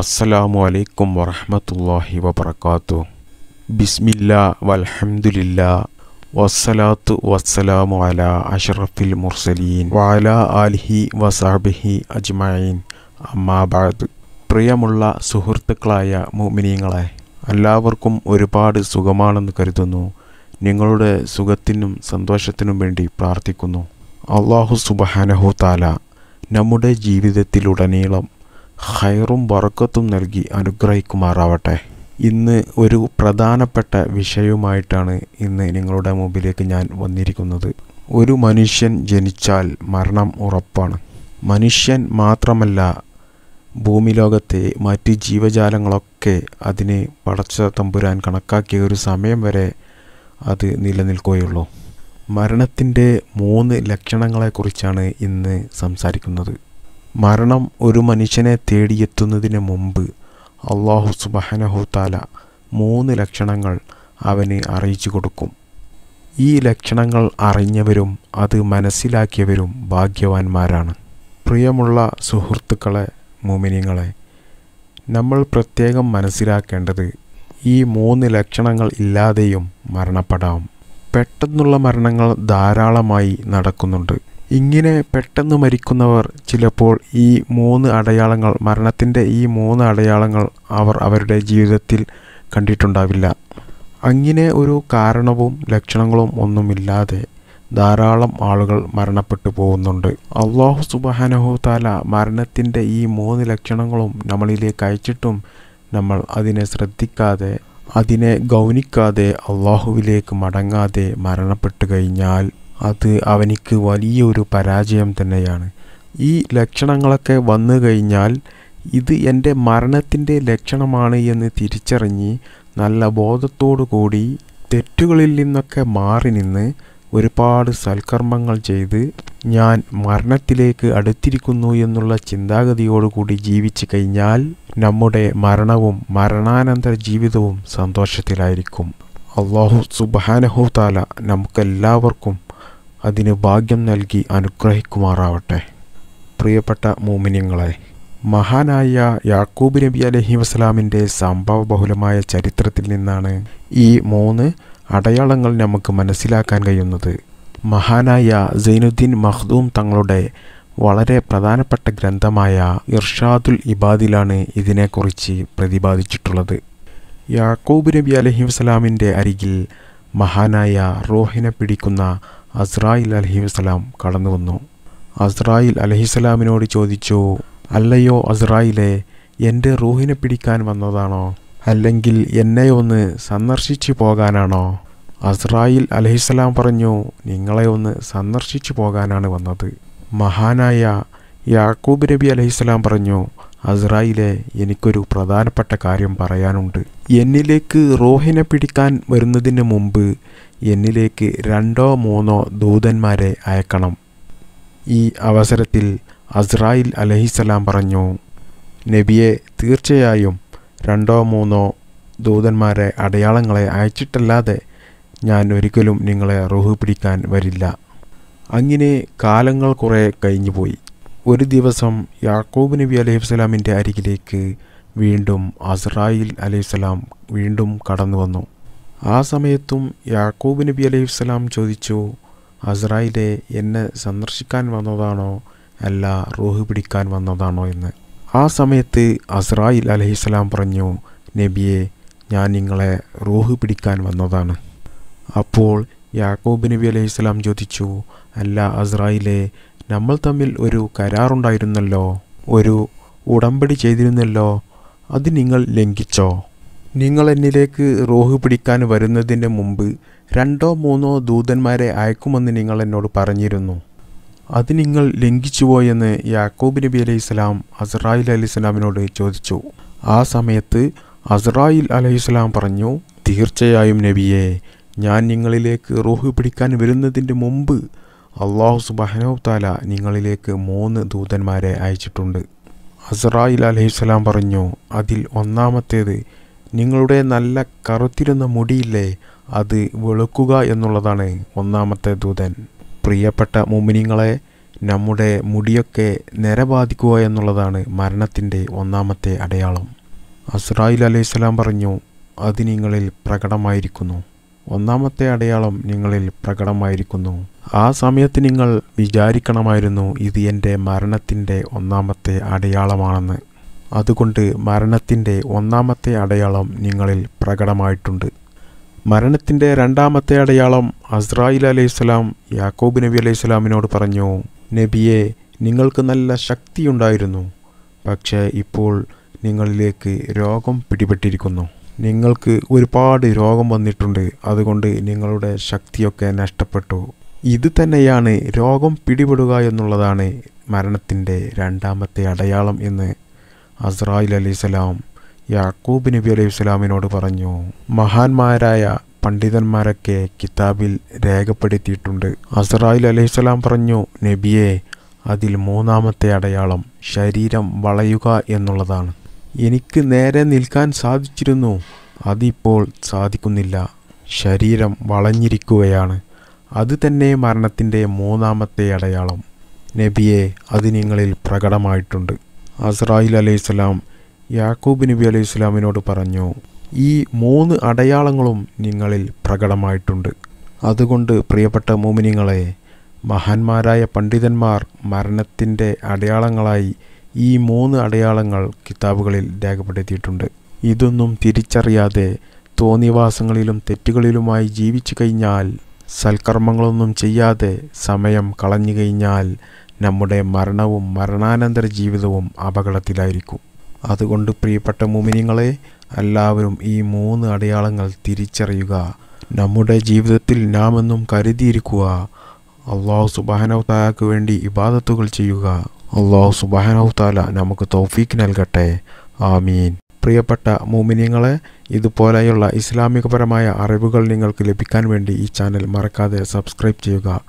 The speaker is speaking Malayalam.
അസ്സലാമു അലൈക്കും വറഹമത്തല്ലാഹി വബർക്കാത്തു ബിസ്മില്ല വൽഹംദുലില്ല വസ്സലാത്തു വസ്സലാമു അല അഷറഫിൽ മുർസലീൻ വാല ആലിഹി വസാബിഹി അജ്മീൻ അമ്മാബാദ് പ്രിയമുള്ള സുഹൃത്തുക്കളായ മോമിനിയങ്ങളെ എല്ലാവർക്കും ഒരുപാട് സുഖമാണെന്ന് കരുതുന്നു നിങ്ങളുടെ സുഖത്തിനും സന്തോഷത്തിനും വേണ്ടി പ്രാർത്ഥിക്കുന്നു അള്ളാഹു സുബഹാനഹു താല നമ്മുടെ ജീവിതത്തിലുടനീളം ഹൈറും ബർക്കത്തും നൽകി അനുഗ്രഹിക്കുമാറാവട്ടെ ഇന്ന് ഒരു പ്രധാനപ്പെട്ട വിഷയവുമായിട്ടാണ് ഇന്ന് നിങ്ങളുടെ മുമ്പിലേക്ക് ഞാൻ വന്നിരിക്കുന്നത് ഒരു മനുഷ്യൻ ജനിച്ചാൽ മരണം ഉറപ്പാണ് മനുഷ്യൻ മാത്രമല്ല ഭൂമിലോകത്തെ മറ്റ് ജീവജാലങ്ങളൊക്കെ അതിനെ പടച്ച തമ്പുരാൻ കണക്കാക്കിയ ഒരു സമയം വരെ അത് നിലനിൽക്കുകയുള്ളൂ മരണത്തിൻ്റെ മൂന്ന് ലക്ഷണങ്ങളെക്കുറിച്ചാണ് ഇന്ന് സംസാരിക്കുന്നത് മരണം ഒരു മനുഷ്യനെ തേടിയെത്തുന്നതിന് മുമ്പ് അള്ളാഹു സുബഹനഹുത്താല മൂന്ന് ലക്ഷണങ്ങൾ അവന് അറിയിച്ചു കൊടുക്കും ഈ ലക്ഷണങ്ങൾ അറിഞ്ഞവരും അത് മനസ്സിലാക്കിയവരും ഭാഗ്യവാന്മാരാണ് പ്രിയമുള്ള സുഹൃത്തുക്കളെ മുമിനിങ്ങളെ നമ്മൾ പ്രത്യേകം മനസ്സിലാക്കേണ്ടത് ഈ മൂന്ന് ലക്ഷണങ്ങൾ ഇല്ലാതെയും മരണപ്പെടാം പെട്ടെന്നുള്ള മരണങ്ങൾ ധാരാളമായി നടക്കുന്നുണ്ട് ഇങ്ങനെ പെട്ടെന്ന് മരിക്കുന്നവർ ചിലപ്പോൾ ഈ മൂന്ന് അടയാളങ്ങൾ മരണത്തിൻ്റെ ഈ മൂന്ന് അടയാളങ്ങൾ അവർ അവരുടെ ജീവിതത്തിൽ കണ്ടിട്ടുണ്ടാവില്ല അങ്ങനെ ഒരു കാരണവും ലക്ഷണങ്ങളും ഒന്നുമില്ലാതെ ധാരാളം ആളുകൾ മരണപ്പെട്ടു പോകുന്നുണ്ട് അള്ളാഹു സുബാനഹു താല മരണത്തിൻ്റെ ഈ മൂന്ന് ലക്ഷണങ്ങളും നമ്മളിലേക്ക് അയച്ചിട്ടും നമ്മൾ അതിനെ ശ്രദ്ധിക്കാതെ അതിനെ ഗൗനിക്കാതെ അള്ളാഹുവിലേക്ക് മടങ്ങാതെ മരണപ്പെട്ടു കഴിഞ്ഞാൽ അത് അവനിക്ക് വലിയൊരു പരാജയം തന്നെയാണ് ഈ ലക്ഷണങ്ങളൊക്കെ വന്നു കഴിഞ്ഞാൽ ഇത് എൻ്റെ മരണത്തിൻ്റെ ലക്ഷണമാണ് എന്ന് തിരിച്ചറിഞ്ഞ് നല്ല ബോധത്തോടു കൂടി തെറ്റുകളിൽ നിന്നൊക്കെ മാറി നിന്ന് ഒരുപാട് സൽക്കർമ്മങ്ങൾ ചെയ്ത് ഞാൻ മരണത്തിലേക്ക് അടുത്തിരിക്കുന്നു എന്നുള്ള ചിന്താഗതിയോടുകൂടി ജീവിച്ചു കഴിഞ്ഞാൽ നമ്മുടെ മരണവും മരണാനന്തര ജീവിതവും സന്തോഷത്തിലായിരിക്കും അള്ളാഹു സുബാനഹു താല നമുക്കെല്ലാവർക്കും അതിന് ഭാഗ്യം നൽകി അനുഗ്രഹിക്കുമാറാവട്ടെ പ്രിയപ്പെട്ട മോമിനിയങ്ങളെ മഹാനായ യാക്കൂബ് നബി അലഹി സംഭവ ബഹുലമായ ചരിത്രത്തിൽ നിന്നാണ് ഈ മൂന്ന് അടയാളങ്ങൾ നമുക്ക് മനസ്സിലാക്കാൻ കഴിയുന്നത് മഹാനായ സൈനുദ്ദീൻ മഹ്ദൂം തങ്ങളുടെ വളരെ പ്രധാനപ്പെട്ട ഗ്രന്ഥമായ ഇർഷാദുൽ ഇബാദിലാണ് ഇതിനെക്കുറിച്ച് പ്രതിപാദിച്ചിട്ടുള്ളത് യാക്കൂബ് നബി അലഹി വസ്സലാമിൻ്റെ അരികിൽ മഹാനായ റോഹിനെ പിടിക്കുന്ന അസ്രായിൽ അലഹിസ്സലാം കടന്നു വന്നു അസ്രായിൽ അലഹിസ്സലാമിനോട് ചോദിച്ചു അല്ലയോ അസ്രായിലെ എൻ്റെ റൂഹിനെ പിടിക്കാൻ വന്നതാണോ അല്ലെങ്കിൽ എന്നെ ഒന്ന് സന്ദർശിച്ചു പോകാനാണോ അസ്രായിൽ അലഹിസ്സലാം പറഞ്ഞു നിങ്ങളെ ഒന്ന് സന്ദർശിച്ചു പോകാനാണ് വന്നത് മഹാനായ യാക്കൂബ് നബി അലഹിസ്സലാം പറഞ്ഞു അസ്രായിലെ എനിക്കൊരു പ്രധാനപ്പെട്ട കാര്യം പറയാനുണ്ട് എന്നിലേക്ക് റോഹിനെ പിടിക്കാൻ വരുന്നതിന് മുമ്പ് എന്നിലേക്ക് രണ്ടോ മൂന്നോ ദൂതന്മാരെ അയക്കണം ഈ അവസരത്തിൽ അസ്രായിൽ അലഹിസലാം പറഞ്ഞു നബിയെ തീർച്ചയായും രണ്ടോ മൂന്നോ ദൂതന്മാരെ അടയാളങ്ങളെ അയച്ചിട്ടല്ലാതെ ഞാൻ ഒരിക്കലും നിങ്ങളെ റുഹ് പിടിക്കാൻ വരില്ല അങ്ങനെ കാലങ്ങൾ കുറേ കഴിഞ്ഞുപോയി ഒരു ദിവസം യാക്കൂബ് നബി അലൈഹിസ്സലാമിൻ്റെ അരികിലേക്ക് വീണ്ടും അസ്രായിൽ അലൈഹിസ്സലാം വീണ്ടും കടന്നു വന്നു ആ സമയത്തും യാക്കൂബ് നബി അലൈഹി സ്വലാം ചോദിച്ചു അസ്രായിലെ എന്നെ സന്ദർശിക്കാൻ വന്നതാണോ അല്ല റൂഹ് പിടിക്കാൻ വന്നതാണോ എന്ന് ആ സമയത്ത് അസ്രായിൽ അലഹിസ്സലാം പറഞ്ഞു നബിയെ ഞാൻ നിങ്ങളെ റൂഹ് പിടിക്കാൻ വന്നതാണ് അപ്പോൾ യാക്കൂബ് നബി അലഹിസ്സലാം ചോദിച്ചു അല്ല അസ്രായിലെ നമ്മൾ തമ്മിൽ ഒരു കരാറുണ്ടായിരുന്നല്ലോ ഒരു ഉടമ്പടി ചെയ്തിരുന്നല്ലോ അത് നിങ്ങൾ ലംഘിച്ചോ നിങ്ങൾ എന്നിലേക്ക് റോഹ് പിടിക്കാൻ വരുന്നതിന് മുമ്പ് രണ്ടോ മൂന്നോ ദൂതന്മാരെ അയക്കുമെന്ന് നിങ്ങൾ എന്നോട് പറഞ്ഞിരുന്നു അത് നിങ്ങൾ ലംഘിച്ചുപോയെന്ന് യാക്കൂബ് നബി അലൈഹി ഇസ്ലാം അസറായിൽ അലൈഹി സ്വലാമിനോട് ചോദിച്ചു ആ സമയത്ത് അസറായിൽ അലൈഹി സ്വലാം പറഞ്ഞു തീർച്ചയായും നബിയെ ഞാൻ നിങ്ങളിലേക്ക് റോഹ് പിടിക്കാൻ വരുന്നതിൻ്റെ മുമ്പ് അള്ളാഹു സുബാനോ താല നിങ്ങളിലേക്ക് മൂന്ന് ദൂതന്മാരെ അയച്ചിട്ടുണ്ട് അസറായിൽ അലൈഹി സ്വലാം പറഞ്ഞു അതിൽ ഒന്നാമത്തേത് നിങ്ങളുടെ നല്ല കറുത്തിരുന്ന മുടിയില്ലേ അത് വെളുക്കുക എന്നുള്ളതാണ് ഒന്നാമത്തെ ദൂതൻ പ്രിയപ്പെട്ട മുമിനിങ്ങളെ നമ്മുടെ മുടിയൊക്കെ നിരബാധിക്കുക എന്നുള്ളതാണ് മരണത്തിൻ്റെ ഒന്നാമത്തെ അടയാളം അസ്രായിൽ അലൈഹിസ്സലാം പറഞ്ഞു അത് നിങ്ങളിൽ പ്രകടമായിരിക്കുന്നു ഒന്നാമത്തെ അടയാളം നിങ്ങളിൽ പ്രകടമായിരിക്കുന്നു ആ സമയത്ത് നിങ്ങൾ വിചാരിക്കണമായിരുന്നു ഇത് എൻ്റെ മരണത്തിൻ്റെ ഒന്നാമത്തെ അടയാളമാണെന്ന് അതുകൊണ്ട് മരണത്തിൻ്റെ ഒന്നാമത്തെ അടയാളം നിങ്ങളിൽ പ്രകടമായിട്ടുണ്ട് മരണത്തിൻ്റെ രണ്ടാമത്തെ അടയാളം അസ്രായിൽ അലൈഹിസ്സലാം യാക്കോബ് നബി അലൈഹിസ്സലാമിനോട് പറഞ്ഞു നബിയെ നിങ്ങൾക്ക് നല്ല ശക്തിയുണ്ടായിരുന്നു പക്ഷേ ഇപ്പോൾ നിങ്ങളിലേക്ക് രോഗം പിടിപെട്ടിരിക്കുന്നു നിങ്ങൾക്ക് ഒരുപാട് രോഗം വന്നിട്ടുണ്ട് അതുകൊണ്ട് നിങ്ങളുടെ ശക്തിയൊക്കെ നഷ്ടപ്പെട്ടു ഇത് തന്നെയാണ് രോഗം പിടിപെടുക എന്നുള്ളതാണ് മരണത്തിൻ്റെ രണ്ടാമത്തെ അടയാളം എന്ന് അസ്രായിൽ അലൈഹിസ്സലാം യാക്കൂബ് നബി അലൈഹി സ്വലാമിനോട് പറഞ്ഞു മഹാന്മാരായ പണ്ഡിതന്മാരൊക്കെ കിതാബിൽ രേഖപ്പെടുത്തിയിട്ടുണ്ട് അസറായിൽ അലഹിസ്സലാം പറഞ്ഞു നബിയെ അതിൽ മൂന്നാമത്തെ അടയാളം ശരീരം വളയുക എന്നുള്ളതാണ് എനിക്ക് നേരെ നിൽക്കാൻ സാധിച്ചിരുന്നു അതിപ്പോൾ സാധിക്കുന്നില്ല ശരീരം വളഞ്ഞിരിക്കുകയാണ് അത് തന്നെ മരണത്തിൻ്റെ മൂന്നാമത്തെ അടയാളം നബിയെ അത് നിങ്ങളിൽ പ്രകടമായിട്ടുണ്ട് അസ്രായിൽ അലൈഹിസ്സലാം യാക്കൂബ് നബി അലൈഹി സ്വലാമിനോട് പറഞ്ഞു ഈ മൂന്ന് അടയാളങ്ങളും നിങ്ങളിൽ പ്രകടമായിട്ടുണ്ട് അതുകൊണ്ട് പ്രിയപ്പെട്ട മോമിനിങ്ങളെ മഹാന്മാരായ പണ്ഡിതന്മാർ മരണത്തിൻ്റെ അടയാളങ്ങളായി ഈ മൂന്ന് അടയാളങ്ങൾ കിതാബുകളിൽ രേഖപ്പെടുത്തിയിട്ടുണ്ട് ഇതൊന്നും തിരിച്ചറിയാതെ തോന്നിവാസങ്ങളിലും തെറ്റുകളിലുമായി ജീവിച്ചു കഴിഞ്ഞാൽ സൽക്കർമ്മങ്ങളൊന്നും ചെയ്യാതെ സമയം കളഞ്ഞു കഴിഞ്ഞാൽ നമ്മുടെ മരണവും മരണാനന്തര ജീവിതവും അപകടത്തിലായിരിക്കും അതുകൊണ്ട് പ്രിയപ്പെട്ട മുമിനിങ്ങളെ എല്ലാവരും ഈ മൂന്ന് അടയാളങ്ങൾ തിരിച്ചറിയുക നമ്മുടെ ജീവിതത്തിൽ നാം എന്നും കരുതിയിരിക്കുക അള്ളാഹു സുബാനവത്തായാക്ക് വേണ്ടി ഇബാദത്തുകൾ ചെയ്യുക അള്ളാഹു സുബാനവത്താല നമുക്ക് തൗഫീക്ക് നൽകട്ടെ ആമീൻ പ്രിയപ്പെട്ട മോമിനിയങ്ങളെ ഇതുപോലെയുള്ള ഇസ്ലാമികപരമായ അറിവുകൾ നിങ്ങൾക്ക് ലഭിക്കാൻ വേണ്ടി ഈ ചാനൽ മറക്കാതെ സബ്സ്ക്രൈബ് ചെയ്യുക